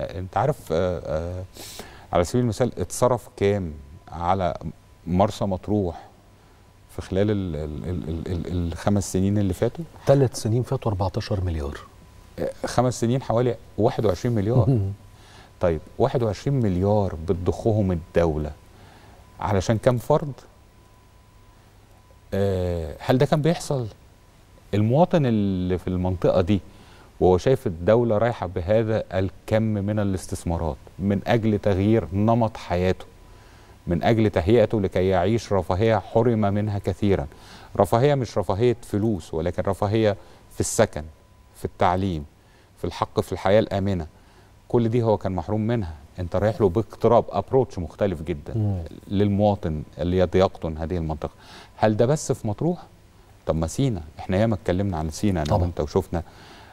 انت عارف آه، آه، على سبيل المثال اتصرف كام على مرسى مطروح في خلال ال ال ال ال الخمس سنين اللي فاتوا ثلاث سنين فاتوا 14 مليار آه، خمس سنين حوالي 21 مليار طيب 21 مليار بتضخهم الدولة علشان كام فرد هل ده كان بيحصل المواطن اللي في المنطقة دي وهو شايف الدولة رايحة بهذا الكم من الاستثمارات من أجل تغيير نمط حياته من أجل تهيئته لكي يعيش رفاهية حرم منها كثيرا رفاهية مش رفاهية فلوس ولكن رفاهية في السكن في التعليم في الحق في الحياة الآمنة كل دي هو كان محروم منها انت رايح له باقتراب ابروتش مختلف جدا مم. للمواطن اللي يقطن هذه المنطقه هل ده بس في مطروح طب ما سينا احنا ياما اتكلمنا عن سينا انا وانت وشفنا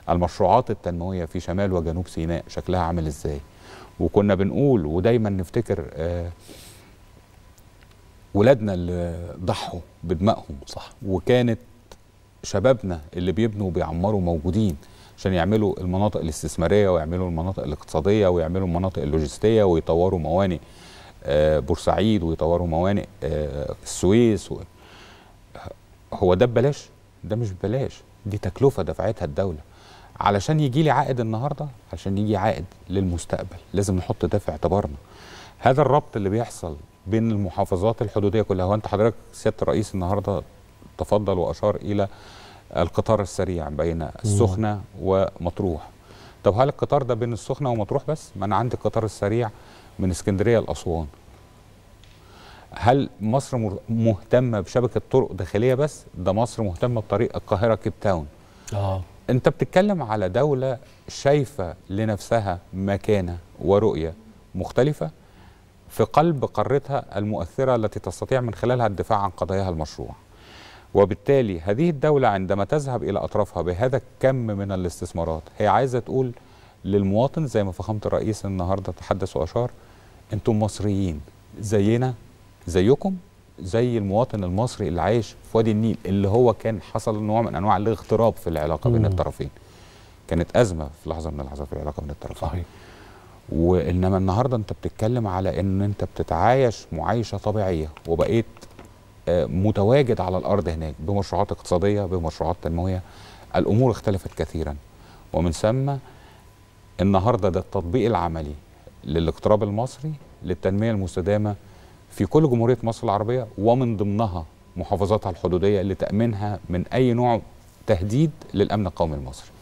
المشروعات التنمويه في شمال وجنوب سيناء شكلها عامل ازاي وكنا بنقول ودايما نفتكر آه، ولادنا اللي ضحوا بدمائهم صح وكانت شبابنا اللي بيبنوا وبيعمروا موجودين عشان يعملوا المناطق الاستثماريه ويعملوا المناطق الاقتصاديه ويعملوا المناطق اللوجستيه ويطوروا موانئ آه، بورسعيد ويطوروا موانئ آه، السويس هو ده ببلاش ده مش ببلاش دي تكلفه دفعتها الدوله علشان يجي لي عائد النهارده علشان يجي عائد للمستقبل لازم نحط ده في اعتبارنا هذا الربط اللي بيحصل بين المحافظات الحدوديه كلها وانت حضرتك سياده الرئيس النهارده تفضل واشار الى القطار السريع بين السخنه ومطروح طب هل القطار ده بين السخنه ومطروح بس ما انا عندي القطار السريع من اسكندريه لاسوان هل مصر مهتمه بشبكه طرق داخليه بس ده مصر مهتمه بطريق القاهره كيب تاون اه انت بتتكلم على دولة شايفة لنفسها مكانة ورؤية مختلفة في قلب قارتها المؤثرة التي تستطيع من خلالها الدفاع عن قضاياها المشروع وبالتالي هذه الدولة عندما تذهب إلى أطرافها بهذا الكم من الاستثمارات هي عايزة تقول للمواطن زي ما فخامة الرئيس النهاردة تحدث وأشار أنتم مصريين زينا زيكم زي المواطن المصري اللي عايش في وادي النيل اللي هو كان حصل نوع من انواع الاغتراب في العلاقه بين الطرفين كانت ازمه في لحظه من اللحظات في العلاقه بين الطرفين صحيح وانما النهارده انت بتتكلم على ان انت بتتعايش معايشه طبيعيه وبقيت آه، متواجد على الارض هناك بمشروعات اقتصاديه بمشروعات تنمويه الامور اختلفت كثيرا ومن ثم النهارده ده التطبيق العملي للاقتراب المصري للتنميه المستدامه في كل جمهورية مصر العربية ومن ضمنها محافظاتها الحدودية لتأمينها من أي نوع تهديد للأمن القومي المصري